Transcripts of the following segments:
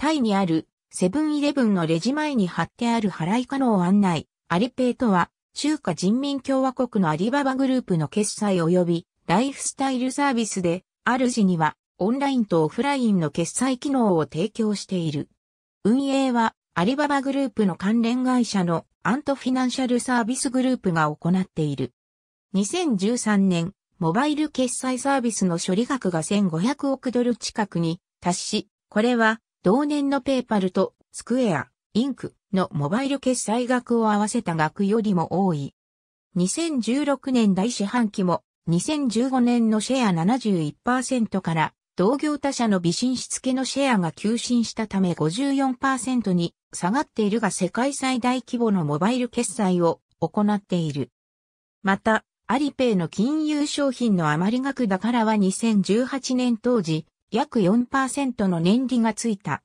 タイにあるセブンイレブンのレジ前に貼ってある払い可能案内、アリペイとは、中華人民共和国のアリババグループの決済及びライフスタイルサービスで、ある時にはオンラインとオフラインの決済機能を提供している。運営はアリババグループの関連会社のアントフィナンシャルサービスグループが行っている。2013年、モバイル決済サービスの処理額が1500億ドル近くに達し、これは同年のペーパルとスクエア、インクのモバイル決済額を合わせた額よりも多い。2016年大四半期も2015年のシェア71%から同業他社の微進出けのシェアが急進したため54%に下がっているが世界最大規模のモバイル決済を行っている。また、アリペイの金融商品の余り額だからは2018年当時、約4%の年利がついた。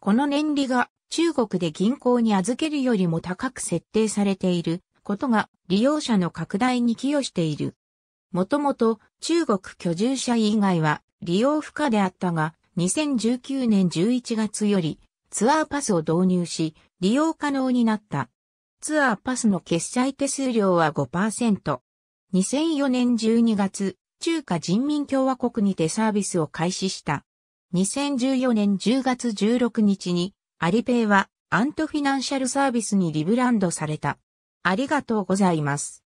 この年利が中国で銀行に預けるよりも高く設定されていることが利用者の拡大に寄与している。もともと中国居住者以外は利用不可であったが、2019年11月よりツアーパスを導入し、利用可能になった。ツアーパスの決済手数料は5%。2004年12月、中華人民共和国にてサービスを開始した。2014年10月16日に、アリペイはアントフィナンシャルサービスにリブランドされた。ありがとうございます。